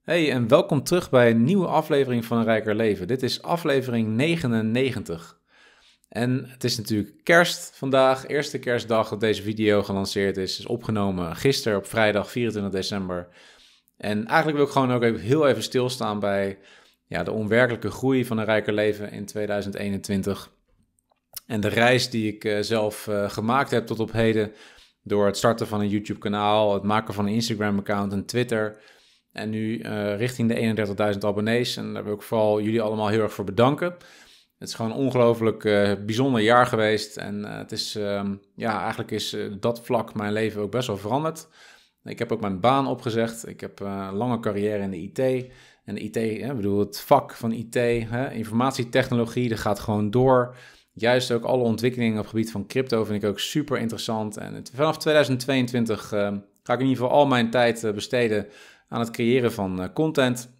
Hey en welkom terug bij een nieuwe aflevering van een Rijker Leven. Dit is aflevering 99. En het is natuurlijk kerst vandaag, eerste kerstdag dat deze video gelanceerd is. is opgenomen gisteren op vrijdag 24 december. En eigenlijk wil ik gewoon ook even heel even stilstaan bij ja, de onwerkelijke groei van een Rijker Leven in 2021. En de reis die ik eh, zelf eh, gemaakt heb tot op heden door het starten van een YouTube kanaal, het maken van een Instagram account en Twitter... En nu eh, richting de 31.000 abonnees. En daar wil ik vooral jullie allemaal heel erg voor bedanken. Het is gewoon een ongelooflijk eh, bijzonder jaar geweest. En eh, het is, ehm, ja, eigenlijk is dat vlak mijn leven ook best wel veranderd. Ik heb ook mijn baan opgezegd. Ik heb een lange carrière in de IT. En de IT, hè, bedoel, het vak van IT, hè, informatietechnologie, dat gaat gewoon door. Juist ook alle ontwikkelingen op het gebied van crypto vind ik ook super interessant. En vanaf 2022 ehm, ga ik in ieder geval al mijn tijd besteden aan het creëren van eh, content.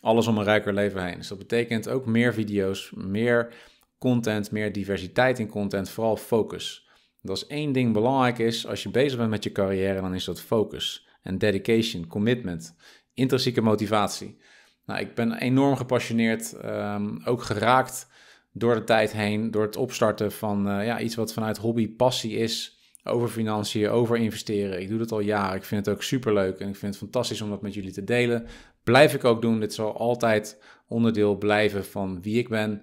Alles om een rijker leven heen. Dus dat betekent ook meer video's, meer content, meer diversiteit in content, vooral focus. Dat is één ding belangrijk is als je bezig bent met je carrière, dan is dat focus en dedication, commitment, intrinsieke motivatie. Nou, ik ben enorm gepassioneerd, ehm, ook geraakt door de tijd heen, door het opstarten van eh, ja, iets wat vanuit hobby passie is, over financiën, over investeren. Ik doe dat al jaren. Ik vind het ook superleuk en ik vind het fantastisch om dat met jullie te delen. Blijf ik ook doen. Dit zal altijd onderdeel blijven van wie ik ben.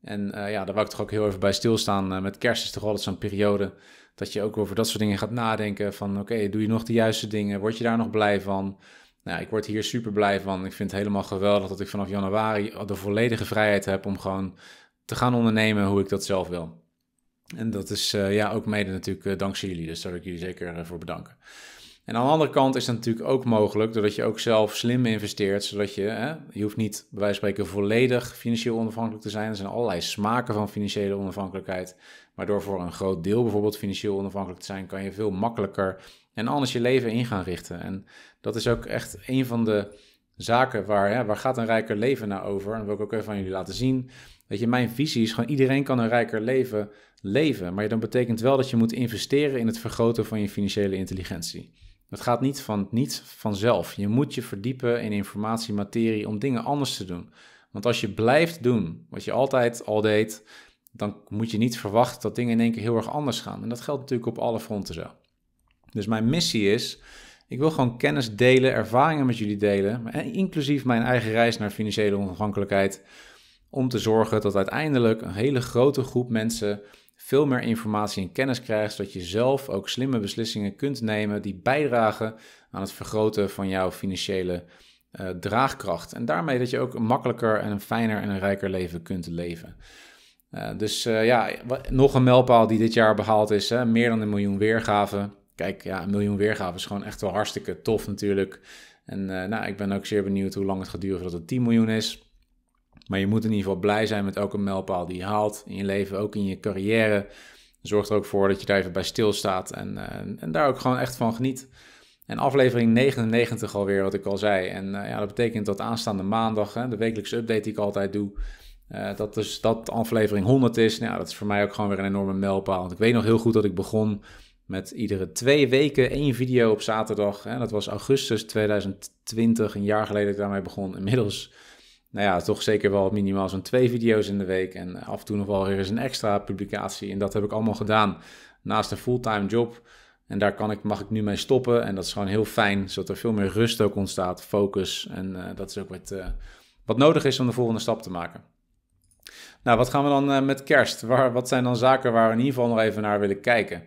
En eh, ja, daar wou ik toch ook heel even bij stilstaan. Uh, met kerst is toch altijd zo'n periode dat je ook over dat soort dingen gaat nadenken. Van oké, doe je nog de juiste dingen? Word je daar nog blij van? Nou, ik word hier super blij van. Ik vind het helemaal geweldig dat ik vanaf januari de volledige vrijheid heb om gewoon te gaan ondernemen hoe ik dat zelf wil. En dat is eh, ja, ook mede natuurlijk eh, dankzij jullie, dus daar wil ik jullie zeker eh, voor bedanken. En aan de andere kant is het natuurlijk ook mogelijk doordat je ook zelf slim investeert, zodat je, hè, je hoeft niet bij wijze van spreken volledig financieel onafhankelijk te zijn. Er zijn allerlei smaken van financiële onafhankelijkheid. Maar door voor een groot deel bijvoorbeeld financieel onafhankelijk te zijn, kan je veel makkelijker en anders je leven in gaan richten. En dat is ook echt een van de zaken waar, hè, waar gaat een rijker leven naar over? En dat wil ik ook even van jullie laten zien. Dat je mijn visie is gewoon iedereen kan een rijker leven leven. Maar dan betekent wel dat je moet investeren in het vergroten van je financiële intelligentie. Dat gaat niet, van, niet vanzelf. Je moet je verdiepen in informatie, materie om dingen anders te doen. Want als je blijft doen wat je altijd al deed, dan moet je niet verwachten dat dingen in één keer heel erg anders gaan. En dat geldt natuurlijk op alle fronten zo. Dus mijn missie is, ik wil gewoon kennis delen, ervaringen met jullie delen, inclusief mijn eigen reis naar financiële onafhankelijkheid, om te zorgen dat uiteindelijk een hele grote groep mensen veel meer informatie en kennis krijgt, zodat je zelf ook slimme beslissingen kunt nemen die bijdragen aan het vergroten van jouw financiële eh, draagkracht. En daarmee dat je ook een makkelijker en een fijner en een rijker leven kunt leven. Eh, dus eh, ja, nog een mijlpaal die dit jaar behaald is, hè, meer dan een miljoen weergaven. Kijk, ja, een miljoen weergaven is gewoon echt wel hartstikke tof natuurlijk. En nou, ik ben ook zeer benieuwd hoe lang het gaat duren voordat het 10 miljoen is. Maar je moet in ieder geval blij zijn met elke mijlpaal die je haalt. In je leven, ook in je carrière. Zorg er ook voor dat je daar even bij stilstaat. En, eh, en daar ook gewoon echt van geniet. En aflevering 99 alweer, wat ik al zei. En eh, ja, dat betekent dat aanstaande maandag, hè, de wekelijkse update die ik altijd doe, eh, dat dus dat aflevering 100 is. Nou, dat is voor mij ook gewoon weer een enorme mijlpaal. Want ik weet nog heel goed dat ik begon met iedere twee weken één video op zaterdag. Hè. Dat was augustus 2020, een jaar geleden dat ik daarmee begon. Inmiddels nou ja, toch zeker wel minimaal zo'n twee video's in de week. En af en toe nog wel weer eens een extra publicatie. En dat heb ik allemaal gedaan naast een fulltime job. En daar kan ik, mag ik nu mee stoppen. En dat is gewoon heel fijn, zodat er veel meer rust ook ontstaat, focus. En eh, dat is ook wat, eh, wat nodig is om de volgende stap te maken. Nou, wat gaan we dan eh, met kerst? Waar, wat zijn dan zaken waar we in ieder geval nog even naar willen kijken?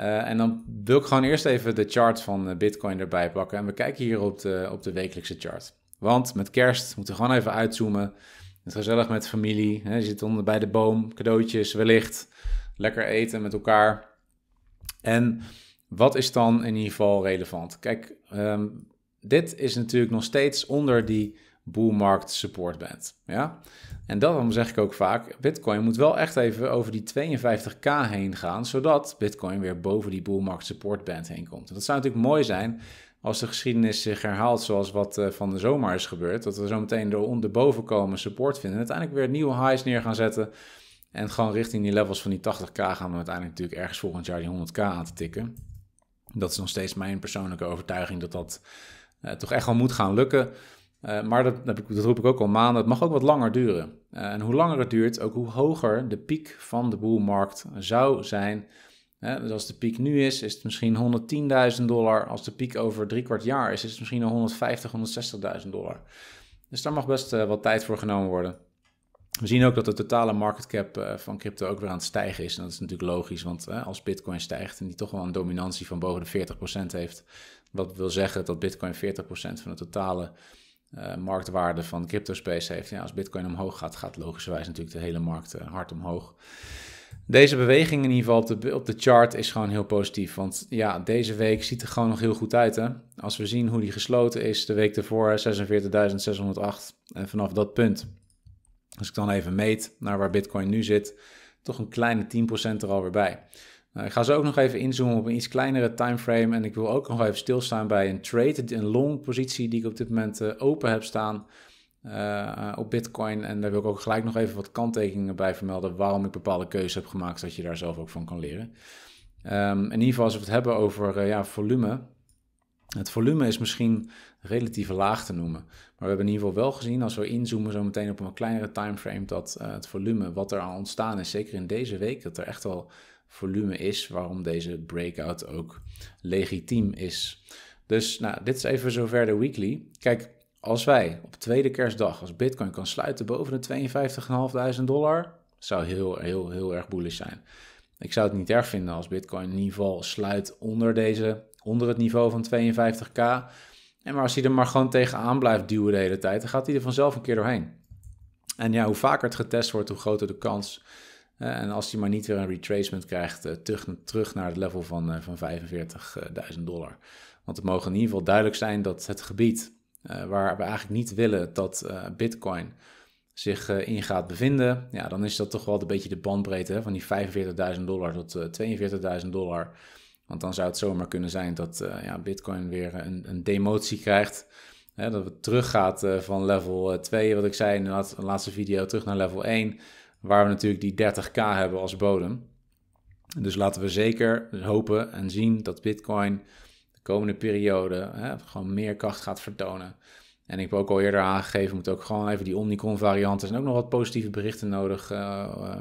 en dan wil ik gewoon eerst even de chart van Bitcoin erbij pakken. En we kijken hier op de, op de wekelijkse chart. Want met kerst moeten we gewoon even uitzoomen. Het gezellig met familie. Hè? Je zit onder bij de boom, cadeautjes wellicht. Lekker eten met elkaar. En wat is dan in ieder geval relevant? Kijk, ehm, dit is natuurlijk nog steeds onder die bullmarkt support band. Ja? En daarom zeg ik ook vaak, Bitcoin moet wel echt even over die 52k heen gaan, zodat Bitcoin weer boven die bullmarkt support band heen komt. dat zou natuurlijk mooi zijn als de geschiedenis zich herhaalt zoals wat eh, van de zomer is gebeurd, dat we zo meteen boven komen, support vinden en uiteindelijk weer nieuwe highs neer gaan zetten. En gewoon richting die levels van die 80k gaan we uiteindelijk natuurlijk ergens volgend jaar die 100k aan te tikken. Dat is nog steeds mijn persoonlijke overtuiging dat dat eh, toch echt wel moet gaan lukken. Eh, maar dat, dat, roep ik ook al maanden. Het mag ook wat langer duren. en hoe langer het duurt, ook hoe hoger de piek van de boelmarkt zou zijn dus als de piek nu is, is het misschien 110.000 dollar. Als de piek over drie kwart jaar is, is het misschien 150, 150.000, 160.000 dollar. Dus daar mag best uh, wat tijd voor genomen worden. We zien ook dat de totale market cap eh, van crypto ook weer aan het stijgen is. En dat is natuurlijk logisch, want eh, als Bitcoin stijgt en die toch wel een dominantie van boven de 40% heeft, wat wil zeggen dat Bitcoin 40% van de totale marktwaarde van cryptospace heeft. Ja, als Bitcoin omhoog gaat, gaat logischerwijs natuurlijk de hele markt hard omhoog deze beweging in ieder geval op de, op de chart is gewoon heel positief. Want ja, deze week ziet er gewoon nog heel goed uit. Hè? Als we zien hoe die gesloten is, de week ervoor 46.608 en vanaf dat punt. Als ik dan even meet naar waar Bitcoin nu zit, toch een kleine 10% er alweer bij. Nou, ik ga ze ook nog even inzoomen op een iets kleinere timeframe. En ik wil ook nog even stilstaan bij een trade, een long positie die ik op dit moment eh, open heb staan. Eh, eh, op Bitcoin. En daar wil ik ook gelijk nog even wat kanttekeningen bij vermelden waarom ik bepaalde keuzes heb gemaakt, zodat je daar zelf ook van kan leren. Ehm, in ieder geval als we het hebben over eh, ja, volume. Het volume is misschien relatief laag te noemen. Maar we hebben in ieder geval wel gezien, als we inzoomen zo meteen op een kleinere timeframe, dat het volume wat er aan ontstaan is, zeker in deze week, dat er echt wel volume is waarom deze breakout ook legitiem is. Dus nou, dit is even zover de weekly. Kijk, als wij op tweede kerstdag als Bitcoin kan sluiten boven de 52.500 dollar, zou heel, heel, heel erg bullish zijn. Ik zou het niet erg vinden als Bitcoin in ieder geval sluit onder, deze, onder het niveau van 52k. En maar als hij er maar gewoon tegenaan blijft duwen de hele tijd, dan gaat hij er vanzelf een keer doorheen. En ja, hoe vaker het getest wordt, hoe groter de kans. Eh, en als hij maar niet weer een retracement krijgt, eh, terug, naar het level van, eh, van 45.000 dollar. Want het mogen in ieder geval duidelijk zijn dat het gebied eh, waar we eigenlijk niet willen dat eh, Bitcoin zich eh, in gaat bevinden, ja, dan is dat toch wel een beetje de bandbreedte hè, van die 45.000 dollar tot 42.000 dollar. Want dan zou het zomaar kunnen zijn dat ja, Bitcoin weer een, een demotie krijgt. Hè, dat het teruggaat van level 2, wat ik zei in de laatste, de laatste video, terug naar level 1. Waar we natuurlijk die 30k hebben als bodem. Dus laten we zeker hopen en zien dat Bitcoin komende periode hè, gewoon meer kracht gaat vertonen. En ik heb ook al eerder aangegeven, moet ook gewoon even die Omicron-varianten. Er zijn ook nog wat positieve berichten nodig eh, eh,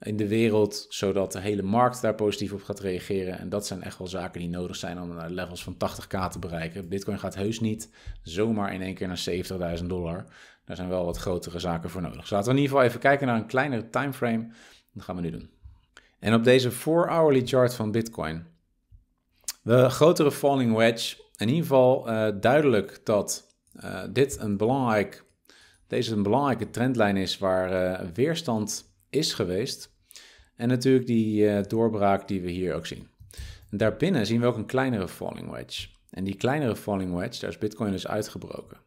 in de wereld, zodat de hele markt daar positief op gaat reageren. En dat zijn echt wel zaken die nodig zijn om naar eh, levels van 80k te bereiken. Bitcoin gaat heus niet zomaar in één keer naar 70.000 dollar. Daar zijn wel wat grotere zaken voor nodig. Dus laten we in ieder geval even kijken naar een kleinere timeframe. Dat gaan we nu doen. En op deze 4-hourly chart van Bitcoin de grotere falling wedge. In ieder geval eh, duidelijk dat eh, dit een belangrijk, deze een belangrijke trendlijn is waar eh, weerstand is geweest. En natuurlijk die doorbraak die we hier ook zien. En daarbinnen zien we ook een kleinere falling wedge. En die kleinere falling wedge, daar is Bitcoin dus uitgebroken.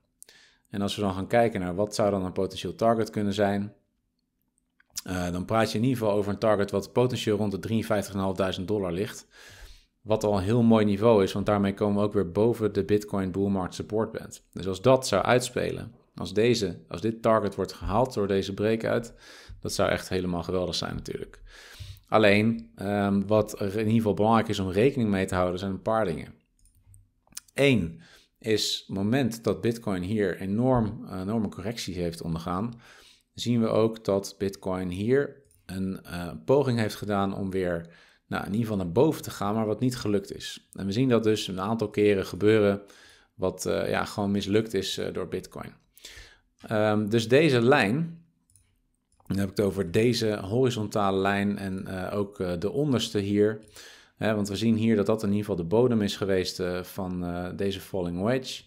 En als we dan gaan kijken naar wat zou dan een potentieel target kunnen zijn, dan praat je in ieder geval over een target wat potentieel rond de 53.500 dollar ligt. Wat al een heel mooi niveau is, want daarmee komen we ook weer boven de Bitcoin bullmarkt support band. Dus als dat zou uitspelen, als, deze, als dit target wordt gehaald door deze breakout, dat zou echt helemaal geweldig zijn natuurlijk. Alleen, um, wat in ieder geval belangrijk is om rekening mee te houden, zijn een paar dingen. Eén is het moment dat Bitcoin hier enorm, enorme correctie heeft ondergaan, zien we ook dat Bitcoin hier een eh, poging heeft gedaan om weer nou, in ieder geval naar boven te gaan, maar wat niet gelukt is. En we zien dat dus een aantal keren gebeuren, wat eh, ja, gewoon mislukt is eh, door Bitcoin. Ehm, dus deze lijn, dan heb ik het over deze horizontale lijn en eh, ook de onderste hier. Hè, want we zien hier dat dat in ieder geval de bodem is geweest van deze falling wedge.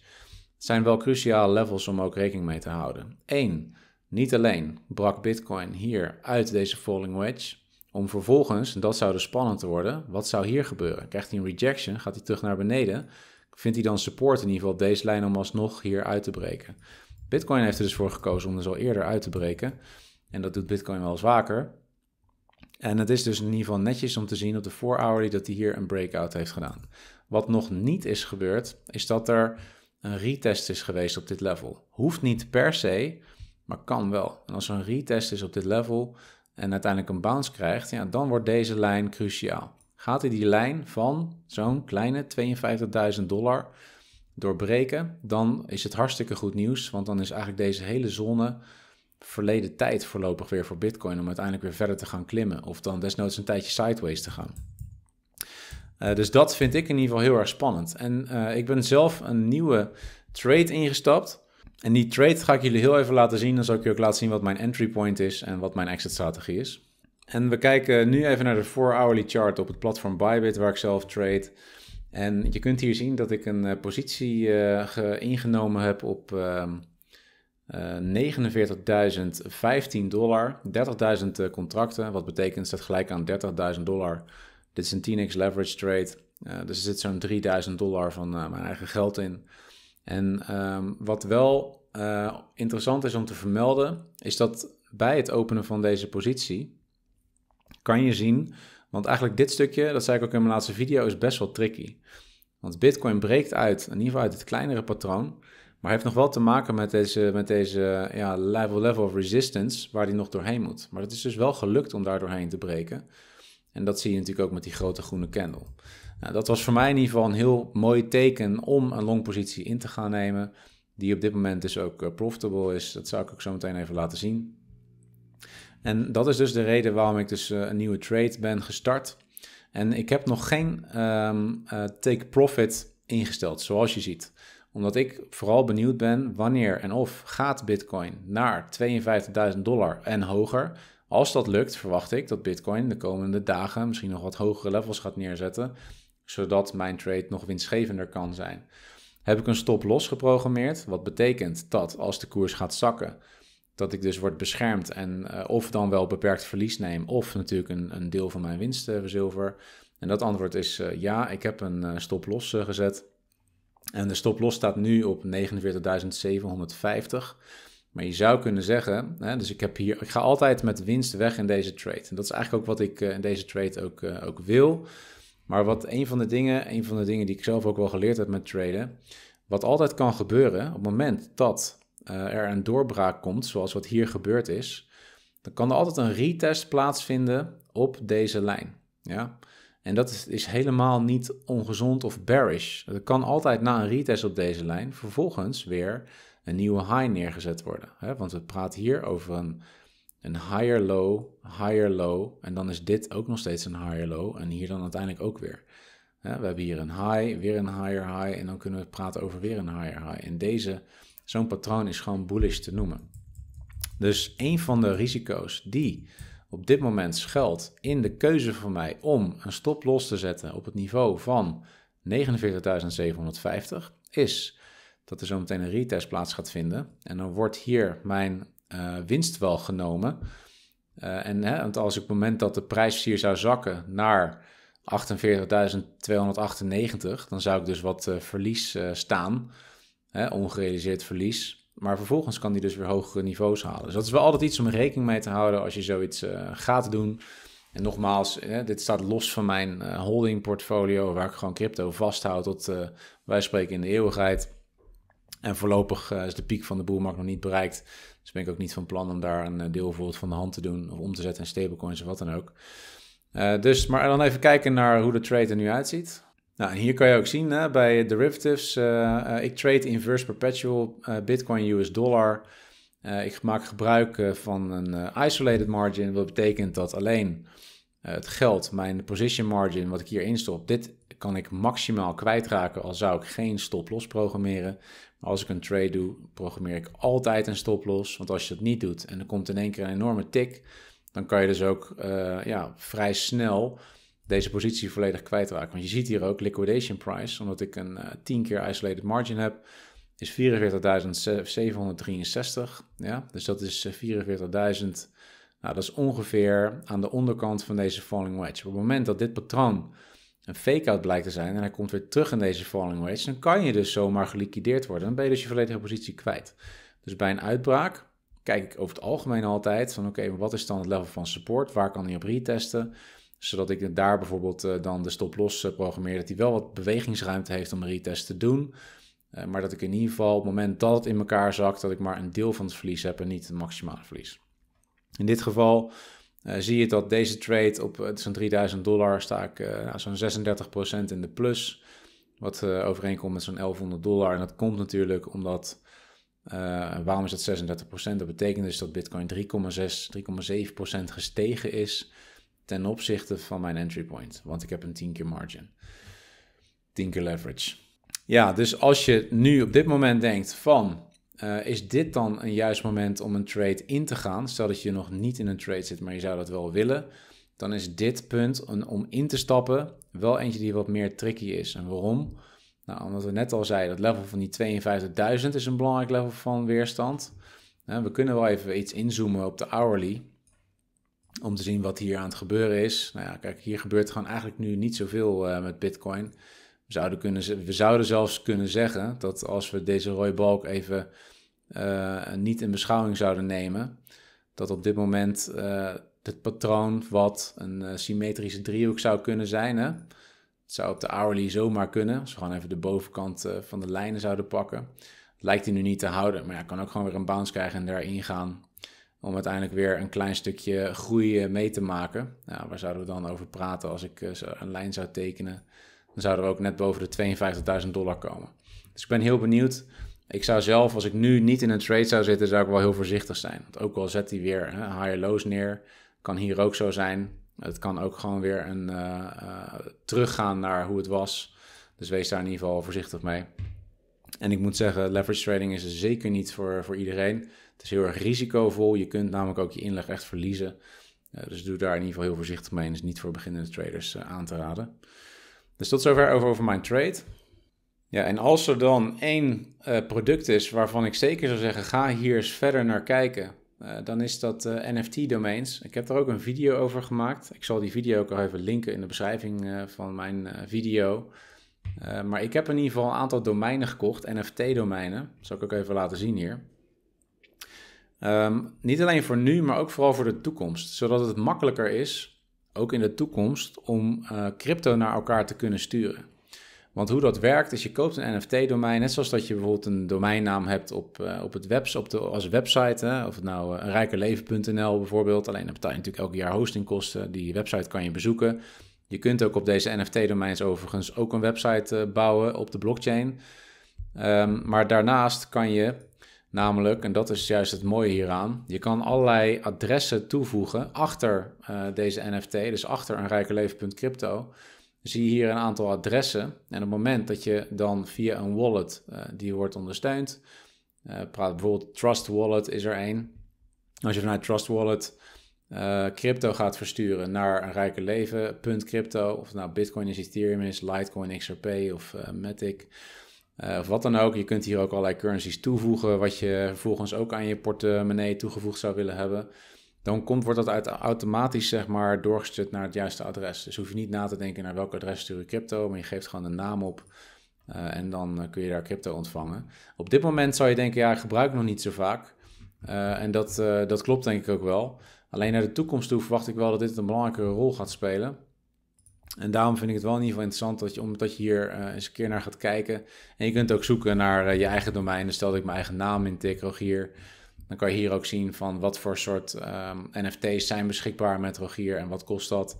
Het zijn wel cruciale levels om ook rekening mee te houden. Eén, Niet alleen brak Bitcoin hier uit deze falling wedge, om vervolgens, en dat zou dus spannend worden, wat zou hier gebeuren? Krijgt hij een rejection? Gaat hij terug naar beneden? Vindt hij dan support in ieder geval op deze lijn om alsnog hier uit te breken? Bitcoin heeft er dus voor gekozen om dus al eerder uit te breken. En dat doet Bitcoin wel eens vaker. En het is dus in ieder geval netjes om te zien op de 4-hourly dat hij hier een breakout heeft gedaan. Wat nog niet is gebeurd, is dat er een retest is geweest op dit level. Hoeft niet per se, maar kan wel. En als er een retest is op dit level, en uiteindelijk een bounce krijgt, ja, dan wordt deze lijn cruciaal. Gaat hij die lijn van zo'n kleine 52.000 dollar doorbreken, dan is het hartstikke goed nieuws, want dan is eigenlijk deze hele zone verleden tijd voorlopig weer voor Bitcoin om uiteindelijk weer verder te gaan klimmen of dan desnoods een tijdje sideways te gaan. Eh, dus dat vind ik in ieder geval heel erg spannend. En eh, ik ben zelf een nieuwe trade ingestapt. En die trade ga ik jullie heel even laten zien. Dan zal ik je ook laten zien wat mijn entry point is en wat mijn exit strategie is. En we kijken nu even naar de 4-hourly chart op het platform Bybit waar ik zelf trade. En je kunt hier zien dat ik een eh, positie eh, ingenomen heb op 49.015 ehm, eh, dollar, 30.000 contracten. Wat betekent dat gelijk aan 30.000 dollar. Dit is een 10x leverage trade, dus er zit zo'n 3.000 dollar van mijn eigen geld in. En ehm, wat wel eh, interessant is om te vermelden, is dat bij het openen van deze positie kan je zien, want eigenlijk dit stukje, dat zei ik ook in mijn laatste video, is best wel tricky. Want Bitcoin breekt uit, in ieder geval uit het kleinere patroon, maar heeft nog wel te maken met deze, met deze ja, level, level of resistance waar die nog doorheen moet. Maar het is dus wel gelukt om daar doorheen te breken. En dat zie je natuurlijk ook met die grote groene candle. Nou, dat was voor mij in ieder geval een heel mooi teken om een longpositie in te gaan nemen. Die op dit moment dus ook eh, profitable is. Dat zou ik ook zo meteen even laten zien. En dat is dus de reden waarom ik dus eh, een nieuwe trade ben gestart. En ik heb nog geen ehm, eh, take profit ingesteld, zoals je ziet. Omdat ik vooral benieuwd ben wanneer en of gaat Bitcoin naar 52.000 dollar en hoger. Als dat lukt, verwacht ik dat Bitcoin de komende dagen misschien nog wat hogere levels gaat neerzetten zodat mijn trade nog winstgevender kan zijn. Heb ik een stop los geprogrammeerd, wat betekent dat als de koers gaat zakken, dat ik dus word beschermd en eh, of dan wel beperkt verlies neem, of natuurlijk een, een deel van mijn winst eh, verzilver. En dat antwoord is eh, ja, ik heb een stop los gezet. En de stop los staat nu op 49.750. Maar je zou kunnen zeggen, hè, dus ik, heb hier, ik ga altijd met winst weg in deze trade. En dat is eigenlijk ook wat ik in deze trade ook, ook wil. Maar wat een van de dingen, een van de dingen die ik zelf ook wel geleerd heb met traden, wat altijd kan gebeuren op het moment dat eh, er een doorbraak komt, zoals wat hier gebeurd is, dan kan er altijd een retest plaatsvinden op deze lijn. Ja? En dat is, is helemaal niet ongezond of bearish. Er kan altijd na een retest op deze lijn vervolgens weer een nieuwe high neergezet worden. Hè? Want we praten hier over een een higher low, higher low. En dan is dit ook nog steeds een higher low. En hier dan uiteindelijk ook weer. We hebben hier een high, weer een higher high. En dan kunnen we praten over weer een higher high. En deze, zo'n patroon is gewoon bullish te noemen. Dus een van de risico's die op dit moment schuilt in de keuze van mij om een stop los te zetten op het niveau van 49.750 is dat er zo meteen een retest plaats gaat vinden. En dan wordt hier mijn eh, winst wel genomen. Uh, en hè, want als op het moment dat de prijs hier zou zakken naar 48.298, dan zou ik dus wat eh, verlies staan, hè, ongerealiseerd verlies. Maar vervolgens kan die dus weer hogere niveaus halen. Dus dat is wel altijd iets om rekening mee te houden als je zoiets gaat doen. En nogmaals, dit staat los van mijn holding portfolio, waar ik gewoon crypto vasthoud tot wij spreken in de eeuwigheid. En voorlopig is de piek van de boelmarkt nog niet bereikt. Dus ben ik ook niet van plan om daar een eh, deel bijvoorbeeld van de hand te doen of om te zetten in stablecoins of wat dan ook. Eh, dus, maar dan even kijken naar hoe de trade er nu uitziet. Nou, en hier kan je ook zien hè, bij derivatives. Eh, ik trade inverse perpetual Bitcoin US dollar. ik maak gebruik van een isolated margin. Wat betekent dat alleen eh, het geld, mijn position margin, wat ik hier instop, dit kan ik maximaal kwijtraken al zou ik geen stoploss programmeren. Maar als ik een trade doe, programmeer ik altijd een stoploss. Want als je dat niet doet en er komt in één keer een enorme tik, dan kan je dus ook eh, ja, vrij snel deze positie volledig kwijtraken. Want je ziet hier ook liquidation price, omdat ik een 10 eh, keer isolated margin heb, is 44.763. Ja? Dus dat is 44.000. Nou, dat is ongeveer aan de onderkant van deze falling wedge. Op het moment dat dit patroon een fake-out blijkt te zijn en hij komt weer terug in deze falling wedge, dan kan je dus zomaar geliquideerd worden. Dan ben je dus je volledige positie kwijt. Dus bij een uitbraak kijk ik over het algemeen altijd van oké, wat is dan het level van support? Waar kan hij op retesten? Zodat ik daar bijvoorbeeld eh, dan de stop-loss eh, programmeer, dat hij wel wat bewegingsruimte heeft om een retest te doen. Eh, maar dat ik in ieder geval op het moment dat het in elkaar zakt, dat ik maar een deel van het verlies heb en niet het maximale verlies. In dit geval eh, zie je dat deze trade op zo'n 3000 dollar sta ik eh, nou, zo'n 36% in de plus. Wat eh, overeenkomt met zo'n 1100 dollar. En dat komt natuurlijk omdat. waarom is dat 36%? Dat betekent dus dat Bitcoin 3,6, 3,7% gestegen is ten opzichte van mijn entry point. Want ik heb een 10 keer margin. 10 keer leverage. Ja, dus als je nu op dit moment denkt van eh, is dit dan een juist moment om een trade in te gaan? Stel dat je nog niet in een trade zit, maar je zou dat wel willen. Dan is dit punt een, om in te stappen wel eentje die wat meer tricky is. En waarom? Nou, omdat we net al zeiden, dat level van die 52.000 is een belangrijk level van weerstand. Eh, we kunnen wel even iets inzoomen op de hourly. Om te zien wat hier aan het gebeuren is. Nou ja, kijk, hier gebeurt gewoon eigenlijk nu niet zoveel eh, met Bitcoin. We zouden, kunnen, we zouden zelfs kunnen zeggen dat als we deze rode balk even eh, niet in beschouwing zouden nemen, dat op dit moment eh, het patroon wat een eh, symmetrische driehoek zou kunnen zijn, hè? het zou op de hourly zomaar kunnen, als we gewoon even de bovenkant van de lijnen zouden pakken, lijkt hij nu niet te houden, maar ja, kan ook gewoon weer een bounce krijgen en daarin gaan om uiteindelijk weer een klein stukje groei mee te maken. Nou, waar zouden we dan over praten als ik een lijn zou tekenen? dan zouden we ook net boven de 52.000 dollar komen. Dus ik ben heel benieuwd. Ik zou zelf, als ik nu niet in een trade zou zitten, zou ik wel heel voorzichtig zijn. Want ook al zet hij weer hè, higher lows neer, kan hier ook zo zijn. Het kan ook gewoon weer een eh, eh, teruggaan naar hoe het was. Dus wees daar in ieder geval voorzichtig mee. En ik moet zeggen, leverage trading is er zeker niet voor, voor iedereen. Het is heel erg risicovol. Je kunt namelijk ook je inleg echt verliezen. Eh, dus doe daar in ieder geval heel voorzichtig mee. En is niet voor beginnende traders aan te raden. Dus tot zover over, over mijn trade. Ja, en als er dan één eh, product is waarvan ik zeker zou zeggen, ga hier eens verder naar kijken, eh, dan is dat eh, NFT-domains. Ik heb daar ook een video over gemaakt. Ik zal die video ook al even linken in de beschrijving van mijn video. maar ik heb in ieder geval een aantal domeinen gekocht, NFT-domeinen. Dat zal ik ook even laten zien hier. Ehm, niet alleen voor nu, maar ook vooral voor de toekomst, zodat het makkelijker is ook in de toekomst, om eh, crypto naar elkaar te kunnen sturen. Want hoe dat werkt is, je koopt een NFT-domein, net zoals dat je bijvoorbeeld een domeinnaam hebt op, eh, op het web, op de, als website, of het nou uh, eh, rijkerleven.nl bijvoorbeeld. Alleen dan betaal je natuurlijk elk jaar hostingkosten, die website kan je bezoeken. Je kunt ook op deze NFT-domeins overigens ook een website bouwen op de blockchain. Ehm, maar daarnaast kan je Namelijk, en dat is juist het mooie hieraan, je kan allerlei adressen toevoegen achter eh, deze NFT, dus achter een rijkerleven.crypto. Zie je hier een aantal adressen. En op het moment dat je dan via een wallet eh, die wordt ondersteund, eh, praat bijvoorbeeld Trust Wallet is er één. Als je vanuit Trust Wallet crypto gaat versturen naar een rijkerleven.crypto, of nou Bitcoin is, Ethereum is, Litecoin, XRP of Matic eh, of wat dan ook. Je kunt hier ook allerlei currencies toevoegen, wat je vervolgens ook aan je portemonnee toegevoegd zou willen hebben. Dan komt, wordt dat automatisch zeg maar, doorgestuurd naar het juiste adres. Dus hoef je niet na te denken naar welk adres stuur je crypto, maar je geeft gewoon een naam op. Eh, en dan eh, kun je daar crypto ontvangen. Op dit moment zou je denken, ja, ik gebruik nog niet zo vaak. en dat, dat klopt denk ik ook wel. Alleen naar de toekomst toe verwacht ik wel dat dit een belangrijke rol gaat spelen. En daarom vind ik het wel in ieder geval interessant dat je, omdat je hier eh, eens een keer naar gaat kijken. En je kunt ook zoeken naar eh, je eigen domein. Dus stel dat ik mijn eigen naam intik, Rogier. Dan kan je hier ook zien van wat voor soort ehm, NFT's zijn beschikbaar met Rogier en wat kost dat.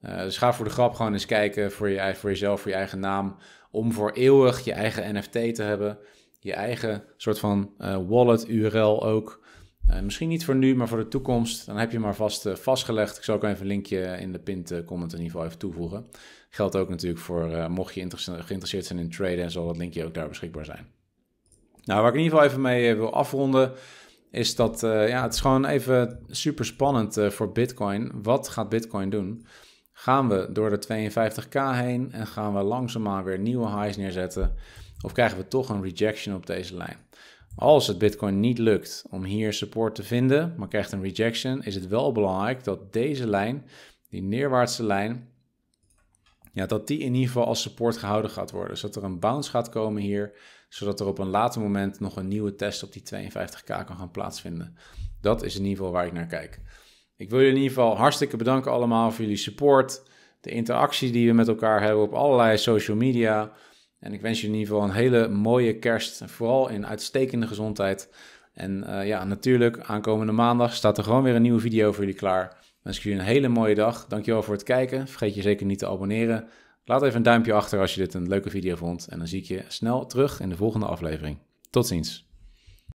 Eh, dus ga voor de grap gewoon eens kijken voor, je, voor jezelf, voor je eigen naam. Om voor eeuwig je eigen NFT te hebben. Je eigen soort van wallet URL ook. Eh, misschien niet voor nu, maar voor de toekomst. Dan heb je maar vast eh, vastgelegd. Ik zal ook even een linkje in de pint uh, comment in ieder geval even toevoegen. Geldt ook natuurlijk voor, mocht je geïnteresseerd zijn in traden, en zal dat linkje ook daar beschikbaar zijn. Nou, waar ik in ieder geval even mee wil afronden, is dat ja, het is gewoon even super spannend voor Bitcoin. Wat gaat Bitcoin doen? Gaan we door de 52k heen en gaan we langzaamaan weer nieuwe highs neerzetten? Of krijgen we toch een rejection op deze lijn? Als het Bitcoin niet lukt om hier support te vinden, maar krijgt een rejection, is het wel belangrijk dat deze lijn, die neerwaartse lijn, ja, dat die in ieder geval als support gehouden gaat worden. Zodat er een bounce gaat komen hier, zodat er op een later moment nog een nieuwe test op die 52k kan gaan plaatsvinden. Dat is in ieder geval waar ik naar kijk. Ik wil jullie in ieder geval hartstikke bedanken allemaal voor jullie support, de interactie die we met elkaar hebben op allerlei social media. En ik wens je in ieder geval een hele mooie kerst. Vooral in uitstekende gezondheid. En eh, ja, natuurlijk, aankomende maandag staat er gewoon weer een nieuwe video voor jullie klaar. Wens ik jullie een hele mooie dag. Dankjewel voor het kijken. Vergeet je zeker niet te abonneren. Laat even een duimpje achter als je dit een leuke video vond. En dan zie ik je snel terug in de volgende aflevering. Tot ziens.